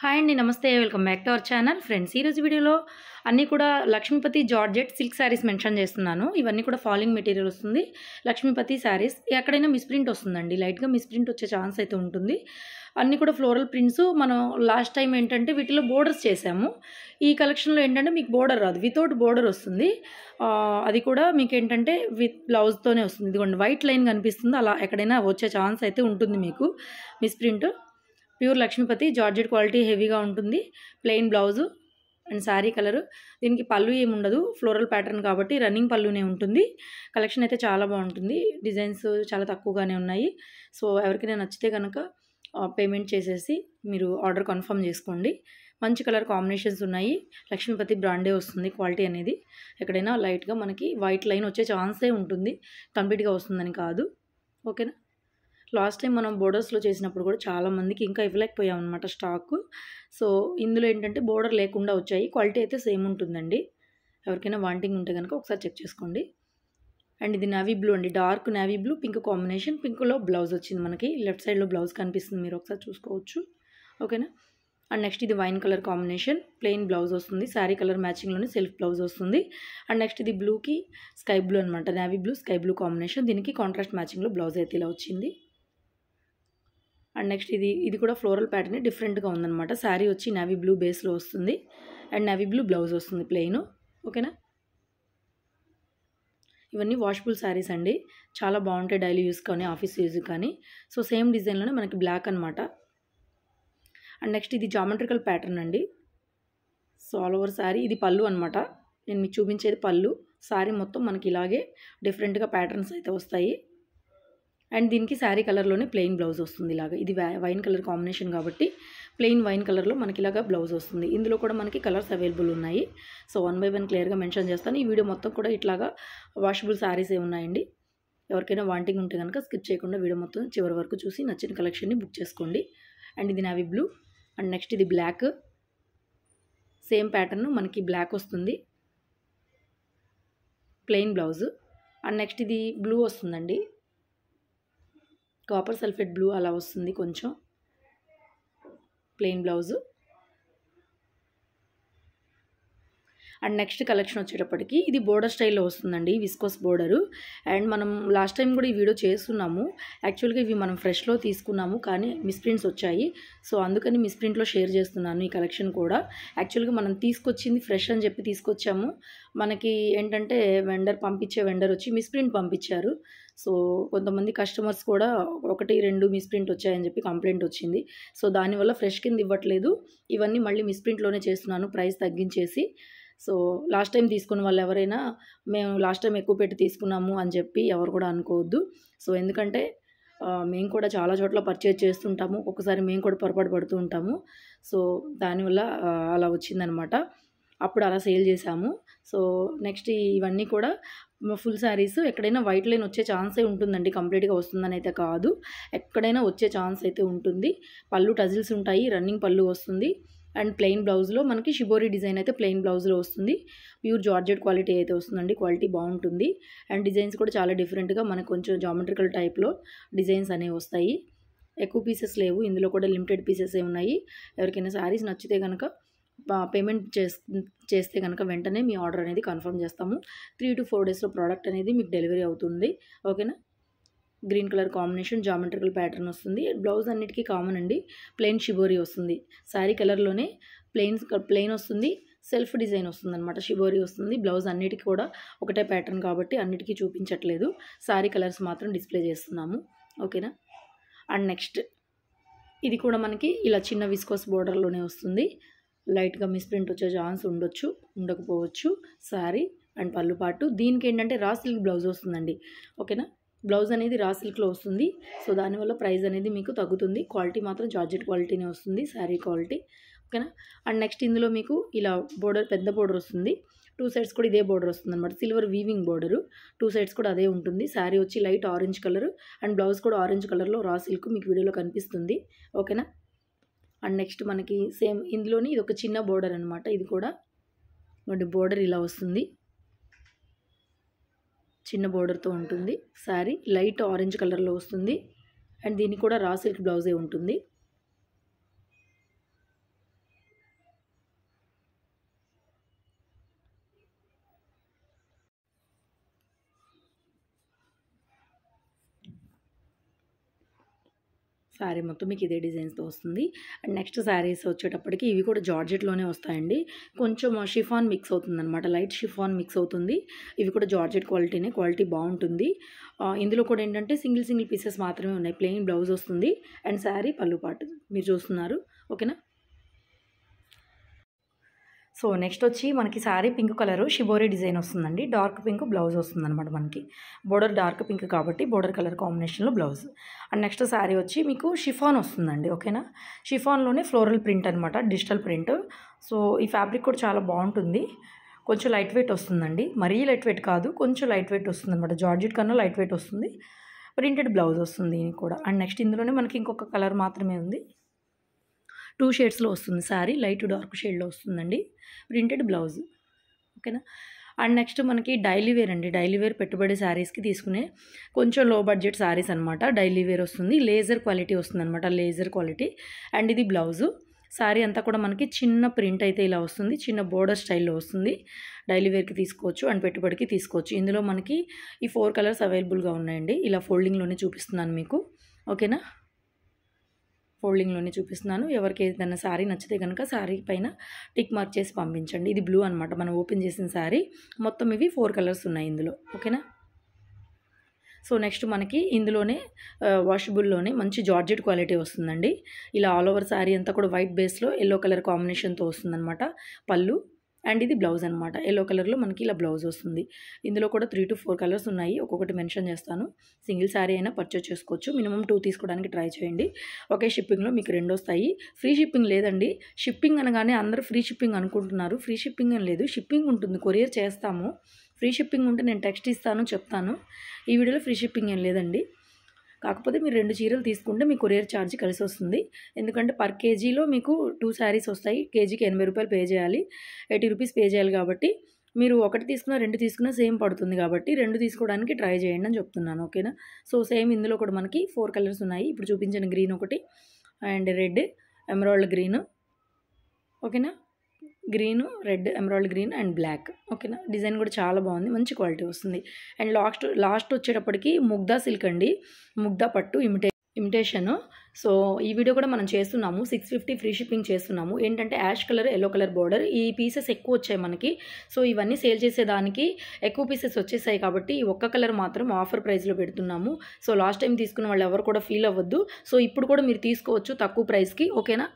hi అండి నమస్తే welcome back to our channel friends ఈరోజు వీడియోలో అన్నీ కూడా Lakshmipati georgette silk saris mention చేస్తున్నాను ఇవన్నీ కూడా ఫాలింగ్ మెటీరియల్ వస్తుంది లక్ష్మీపతి శారీస్ ఎక్కడైనా మిస్ప్రింట్ వస్తుందండి లైట్గా మిస్ప్రింట్ వచ్చే ఛాన్స్ అయితే ఉంటుంది అన్నీ కూడా ఫ్లోరల్ ప్రింట్స్ మనం లాస్ట్ టైం ఏంటంటే వీటిలో బోర్డర్స్ చేసాము ఈ కలెక్షన్లో ఏంటంటే మీకు బోర్డర్ రాదు వితౌట్ బోర్డర్ వస్తుంది అది కూడా మీకు ఏంటంటే విత్ బ్లౌజ్తోనే వస్తుంది ఇదిగోండి వైట్ లైన్ కనిపిస్తుంది అలా ఎక్కడైనా వచ్చే ఛాన్స్ అయితే ఉంటుంది మీకు misprint pure Lakshmipati georgette quality హెవీగా ఉంటుంది plain blouse and sari colour దీనికి పళ్ళు ఏమి ఉండదు ఫ్లోరల్ ప్యాటర్న్ కాబట్టి రన్నింగ్ పళ్ళునే ఉంటుంది కలెక్షన్ అయితే చాలా బాగుంటుంది డిజైన్స్ చాలా తక్కువగానే ఉన్నాయి సో ఎవరికైనా నచ్చితే కనుక పేమెంట్ చేసేసి మీరు ఆర్డర్ కన్ఫర్మ్ చేసుకోండి మంచి కలర్ కాంబినేషన్స్ ఉన్నాయి లక్ష్మీపతి బ్రాండే వస్తుంది క్వాలిటీ అనేది ఎక్కడైనా లైట్గా మనకి వైట్ లైన్ వచ్చే ఛాన్సే ఉంటుంది కంప్లీట్గా వస్తుందని కాదు ఓకేనా లాస్ట్ టైం మనం బోర్డర్స్లో చేసినప్పుడు కూడా చాలామందికి ఇంకా ఇవ్వలేకపోయాం అనమాట స్టాక్ సో ఇందులో ఏంటంటే బోర్డర్ లేకుండా వచ్చాయి క్వాలిటీ అయితే సేమ్ ఉంటుందండి ఎవరికైనా వాంటింగ్ ఉంటే కనుక ఒకసారి చెక్ చేసుకోండి అండ్ ఇది నావీ బ్లూ అండి dark navy blue pink combination పింక్లో బ్లౌజ్ వచ్చింది మనకి లెఫ్ట్ సైడ్లో బ్లౌజ్ కనిపిస్తుంది మీరు ఒకసారి చూసుకోవచ్చు ఓకేనా అండ్ నెక్స్ట్ ఇది wine colour combination plain blouse వస్తుంది శారీ కలర్ మ్యాచింగ్లోనే సెల్ఫ్ బ్లౌజ్ వస్తుంది అండ్ నెక్స్ట్ ఇది బ్లూకి స్కై బ్లూ అనమాట navy blue sky blue combination దీనికి కాంట్రాస్ట్ మ్యాచింగ్లో బ్లౌజ్ అయితే ఇలా వచ్చింది అండ్ నెక్స్ట్ ఇది ఇది కూడా ఫ్లోరల్ ప్యాటర్న్ డిఫరెంట్గా ఉందన్నమాట శారీ వచ్చి నవీ బ్లూ బేస్లో వస్తుంది అండ్ నవీ బ్లూ బ్లౌజ్ వస్తుంది ప్లెయిన్ ఓకేనా ఇవన్నీ వాష్బుల్ శారీస్ అండి చాలా బాగుంటాయి డైలీ యూస్ కానీ ఆఫీస్ యూజ్ కానీ సో సేమ్ డిజైన్లోనే మనకి బ్లాక్ అనమాట అండ్ నెక్స్ట్ ఇది జామెట్రికల్ ప్యాటర్న్ అండి సో ఆల్ ఓవర్ శారీ ఇది పళ్ళు అనమాట నేను మీకు చూపించేది పళ్ళు శారీ మొత్తం మనకి ఇలాగే డిఫరెంట్గా ప్యాటర్న్స్ అయితే వస్తాయి అండ్ దీనికి శారీ కలర్లోనే ప్లెయిన్ బ్లౌజ్ వస్తుంది ఇలాగ ఇది వైన్ కలర్ కాంబినేషన్ కాబట్టి ప్లెయిన్ వైన్ కలర్లో మనకి ఇలాగ బ్లౌజ్ వస్తుంది ఇందులో కూడా మనకి కలర్స్ అవైలబుల్ ఉన్నాయి సో వన్ బై వన్ క్లియర్గా మెన్షన్ చేస్తాను ఈ వీడియో మొత్తం కూడా ఇట్లాగా వాషబుల్ శారీస్ ఏ ఉన్నాయండి ఎవరికైనా వాంటింగ్ ఉంటే కనుక స్కిప్ చేయకుండా వీడియో మొత్తం చివరి వరకు చూసి నచ్చిన కలెక్షన్ని బుక్ చేసుకోండి అండ్ ఇది నావి బ్లూ అండ్ నెక్స్ట్ ఇది బ్లాక్ సేమ్ ప్యాటర్న్ మనకి బ్లాక్ వస్తుంది ప్లెయిన్ బ్లౌజ్ అండ్ నెక్స్ట్ ఇది బ్లూ వస్తుందండి కాపర్ సల్ఫేట్ బ్లూ అలా వస్తుంది కొంచెం plain blouse and next collection వచ్చేటప్పటికి ఇది బోర్డర్ స్టైల్లో వస్తుందండి విస్కోస్ బోర్డరు అండ్ మనం లాస్ట్ టైం కూడా ఈ వీడియో చేస్తున్నాము యాక్చువల్గా ఇవి మనం ఫ్రెష్లో తీసుకున్నాము కానీ మిస్ప్రింట్స్ వచ్చాయి సో అందుకని మిస్ప్రింట్లో షేర్ చేస్తున్నాను ఈ కలెక్షన్ కూడా యాక్చువల్గా మనం తీసుకొచ్చింది ఫ్రెష్ అని చెప్పి తీసుకొచ్చాము మనకి ఏంటంటే వెండర్ పంపించే వెండర్ వచ్చి మిస్ ప్రింట్ పంపించారు సో కొంతమంది కస్టమర్స్ కూడా ఒకటి రెండు మిస్ప్రింట్ వచ్చాయని చెప్పి కంప్లైంట్ వచ్చింది సో దానివల్ల ఫ్రెష్ కింద ఇవ్వట్లేదు ఇవన్నీ మళ్ళీ మిస్ప్రింట్లోనే చేస్తున్నాను ప్రైస్ తగ్గించేసి సో లాస్ట్ టైం తీసుకున్న వాళ్ళు ఎవరైనా మేము లాస్ట్ టైం ఎక్కువ పెట్టి తీసుకున్నాము అని చెప్పి ఎవరు కూడా అనుకోవద్దు సో ఎందుకంటే మేము కూడా చాలా చోట్ల పర్చేజ్ చేస్తుంటాము ఒకసారి మేము కూడా పొరపాటు పడుతూ ఉంటాము సో దానివల్ల అలా వచ్చిందనమాట అప్పుడు అలా సేల్ చేశాము సో నెక్స్ట్ ఇవన్నీ కూడా ఫుల్ శారీస్ ఎక్కడైనా వైట్ లైన్ వచ్చే ఛాన్సే ఉంటుందండి కంప్లీట్గా వస్తుందని అయితే కాదు ఎక్కడైనా వచ్చే ఛాన్స్ అయితే ఉంటుంది పళ్ళు టజిల్స్ ఉంటాయి రన్నింగ్ పళ్ళు వస్తుంది అండ్ ప్లెయిన్ బ్లౌజ్లో మనకి షిబోరి డిజైన్ అయితే ప్లెయిన్ బ్లౌజ్లో వస్తుంది ప్యూర్ జార్జెట్ క్వాలిటీ అయితే వస్తుందండి క్వాలిటీ బాగుంటుంది అండ్ డిజైన్స్ కూడా చాలా డిఫరెంట్గా మనకు కొంచెం జామెట్రికల్ టైప్లో డిజైన్స్ అనేవి వస్తాయి ఎక్కువ పీసెస్ లేవు ఇందులో కూడా లిమిటెడ్ పీసెస్ ఉన్నాయి ఎవరికైనా శారీస్ నచ్చితే కనుక పేమెంట్ చేస్తే కనుక వెంటనే మీ ఆర్డర్ అనేది కన్ఫర్మ్ చేస్తాము త్రీ టు ఫోర్ డేస్లో ప్రోడక్ట్ అనేది మీకు డెలివరీ అవుతుంది ఓకేనా green colour combination geometrical pattern వస్తుంది బ్లౌజ్ అన్నిటికీ కామన్ అండి ప్లెయిన్ షిబోరీ వస్తుంది శారీ కలర్లోనే ప్లెయిన్ ప్లెయిన్ వస్తుంది సెల్ఫ్ డిజైన్ వస్తుంది అనమాట షిబోరీ వస్తుంది బ్లౌజ్ అన్నిటికీ కూడా ఒకటే ప్యాటర్న్ కాబట్టి అన్నిటికీ చూపించట్లేదు శారీ కలర్స్ మాత్రం డిస్ప్లే చేస్తున్నాము ఓకేనా అండ్ నెక్స్ట్ ఇది కూడా మనకి ఇలా చిన్న విస్కోస్ బోర్డర్లోనే వస్తుంది లైట్గా మిస్ప్రింట్ వచ్చే ఛాన్స్ ఉండొచ్చు ఉండకపోవచ్చు శారీ అండ్ పళ్ళు పాటు దీనికి ఏంటంటే రా సిల్క్ బ్లౌజ్ వస్తుందండి ఓకేనా బ్లౌజ్ అనేది రా సిల్క్లో వస్తుంది సో దానివల్ల ప్రైస్ అనేది మీకు తగ్గుతుంది క్వాలిటీ మాత్రం జార్జెట్ క్వాలిటీనే వస్తుంది శారీ క్వాలిటీ ఓకేనా అండ్ నెక్స్ట్ ఇందులో మీకు ఇలా బోర్డర్ పెద్ద బోర్డర్ వస్తుంది టూ సైడ్స్ కూడా ఇదే బోర్డర్ వస్తుంది అనమాట silver weaving border two sides కూడా అదే ఉంటుంది శారీ వచ్చి light orange colour and blouse కూడా ఆరెంజ్ కలర్లో రా సిల్క్ మీకు వీడియోలో కనిపిస్తుంది ఓకేనా అండ్ నెక్స్ట్ మనకి సేమ్ ఇందులోని ఇది ఒక చిన్న బోర్డర్ అనమాట ఇది కూడా బోర్డర్ ఇలా వస్తుంది చిన్న బోర్డర్తో ఉంటుంది శారీ లైట్ ఆరెంజ్ కలర్లో వస్తుంది అండ్ దీనికి కూడా రా సిల్క్ బ్లౌజే ఉంటుంది శారీ మొత్తం మీకు ఇదే డిజైన్స్తో వస్తుంది అండ్ నెక్స్ట్ శారీస్ వచ్చేటప్పటికి ఇవి కూడా జార్జెట్లోనే వస్తాయండి కొంచెం షిఫాన్ మిక్స్ అవుతుంది అనమాట లైట్ షిఫాన్ మిక్స్ అవుతుంది ఇవి కూడా జార్జెట్ క్వాలిటీనే క్వాలిటీ బాగుంటుంది ఇందులో కూడా ఏంటంటే సింగిల్ సింగిల్ పీసెస్ మాత్రమే ఉన్నాయి ప్లెయిన్ బ్లౌజ్ వస్తుంది అండ్ శారీ పళ్ళు పాటు మీరు చూస్తున్నారు ఓకేనా సో నెక్స్ట్ వచ్చి మనకి sari pink colour shibori design వస్తుందండి డార్క్ పింక్ బ్లౌజ్ వస్తుందన్నమాట మనకి బోర్డర్ డార్క్ పింక్ కాబట్టి బోర్డర్ కలర్ కాంబినేషన్లో బ్లౌజ్ అండ్ నెక్స్ట్ శారీ వచ్చి మీకు షిఫాన్ వస్తుందండి ఓకేనా షిఫాన్లోనే ఫ్లోరల్ ప్రింట్ అనమాట డిజిటల్ ప్రింట్ సో ఈ ఫ్యాబ్రిక్ కూడా చాలా బాగుంటుంది కొంచెం లైట్ వెయిట్ వస్తుందండి మరీ లైట్ వెయిట్ కాదు కొంచెం లైట్ వెయిట్ వస్తుంది అనమాట జార్జెట్ కన్నా లైట్ వెయిట్ వస్తుంది ప్రింటెడ్ బ్లౌజ్ వస్తుంది కూడా అండ్ నెక్స్ట్ ఇందులోనే మనకి ఇంకొక కలర్ మాత్రమే ఉంది టూ షేడ్స్లో వస్తుంది శారీ లైట్ డార్క్ షేడ్లో వస్తుందండి ప్రింటెడ్ బ్లౌజ్ ఓకేనా అండ్ నెక్స్ట్ మనకి డైలీ వేర్ అండి డైలీ వేర్ పెట్టుబడి శారీస్కి తీసుకునే కొంచెం లో బడ్జెట్ శారీస్ అనమాట డైలీ వేర్ వస్తుంది లేజర్ క్వాలిటీ వస్తుంది అనమాట లేజర్ క్వాలిటీ అండ్ ఇది బ్లౌజు శారీ అంతా కూడా మనకి చిన్న ప్రింట్ అయితే ఇలా వస్తుంది చిన్న బోర్డర్ స్టైల్లో వస్తుంది డైలీ వేర్కి తీసుకోవచ్చు అండ్ పెట్టుబడికి తీసుకోవచ్చు ఇందులో మనకి ఈ ఫోర్ కలర్స్ అవైలబుల్గా ఉన్నాయండి ఇలా ఫోల్డింగ్లోనే చూపిస్తున్నాను మీకు ఓకేనా ఫోల్డింగ్లోనే చూపిస్తున్నాను ఎవరికి ఏదైనా శారీ నచ్చితే కనుక శారీ పైన టిక్ మార్క్ చేసి పంపించండి ఇది బ్లూ అనమాట మనం ఓపెన్ చేసిన శారీ మొత్తం ఇవి ఫోర్ కలర్స్ ఉన్నాయి ఇందులో ఓకేనా సో నెక్స్ట్ మనకి ఇందులోనే వాషబుల్లోనే మంచి జార్జెట్ క్వాలిటీ వస్తుందండి ఇలా ఆల్ ఓవర్ శారీ అంతా కూడా వైట్ బేస్లో ఎల్లో కలర్ కాంబినేషన్తో వస్తుందన్నమాట పళ్ళు అండ్ ఇది బ్లౌజ్ అనమాట ఎల్లో కలర్లో మనకి ఇలా బ్లౌజ్ వస్తుంది ఇందులో కూడా త్రీ టు ఫోర్ కలర్స్ ఉన్నాయి ఒక్కొక్కటి మెన్షన్ చేస్తాను సింగిల్ శారీ అయినా పర్చేస్ చేసుకోవచ్చు మినిమం టూ తీసుకోవడానికి ట్రై చేయండి ఒకే షిప్పింగ్లో మీకు రెండు వస్తాయి ఫ్రీ షిప్పింగ్ లేదండి షిప్పింగ్ అనగానే అందరూ ఫ్రీ షిప్పింగ్ అనుకుంటున్నారు ఫ్రీ షిప్పింగ్ అని లేదు షిప్పింగ్ ఉంటుంది కొరియర్ చేస్తాము ఫ్రీ షిప్పింగ్ ఉంటే నేను టెక్స్ట్ ఇస్తాను చెప్తాను ఈ వీడియోలో ఫ్రీ షిప్పింగ్ ఏం లేదండి కాకపోతే మీరు రెండు చీరలు తీసుకుంటే మీ కొరియర్ ఛార్జ్ కలిసి వస్తుంది ఎందుకంటే పర్ కేజీలో మీకు టూ శారీస్ వస్తాయి కేజీకి ఎనభై రూపాయలు పే చేయాలి ఎయిటీ రూపీస్ పే చేయాలి కాబట్టి మీరు ఒకటి తీసుకున్నా రెండు తీసుకున్నా సేమ్ పడుతుంది కాబట్టి రెండు తీసుకోవడానికి ట్రై చేయండి అని చెప్తున్నాను ఓకేనా సో సేమ్ ఇందులో కూడా మనకి ఫోర్ కలర్స్ ఉన్నాయి ఇప్పుడు చూపించిన గ్రీన్ ఒకటి అండ్ రెడ్ ఎమరాల్డ్ గ్రీన్ ఓకేనా green red emerald green and black ఓకేనా డిజైన్ కూడా చాలా బాగుంది మంచి క్వాలిటీ వస్తుంది అండ్ లాస్ట్ లాస్ట్ వచ్చేటప్పటికి ముగ్దా సిల్క్ అండి ముగ్దా పట్టు ఇమిటే ఇమిటేషను సో ఈ వీడియో కూడా మనం చేస్తున్నాము సిక్స్ ఫిఫ్టీ ఫ్రీ షిప్పింగ్ చేస్తున్నాము ఏంటంటే ash colour yellow colour border ఈ పీసెస్ ఎక్కువ వచ్చాయి మనకి సో ఇవన్నీ సేల్ చేసేదానికి ఎక్కువ పీసెస్ వచ్చేసాయి కాబట్టి ఒక్క కలర్ మాత్రం ఆఫర్ ప్రైస్లో పెడుతున్నాము సో లాస్ట్ టైం తీసుకున్న వాళ్ళు ఎవరు కూడా ఫీల్ అవ్వద్దు సో ఇప్పుడు కూడా మీరు తీసుకోవచ్చు తక్కువ ప్రైస్కి ఓకేనా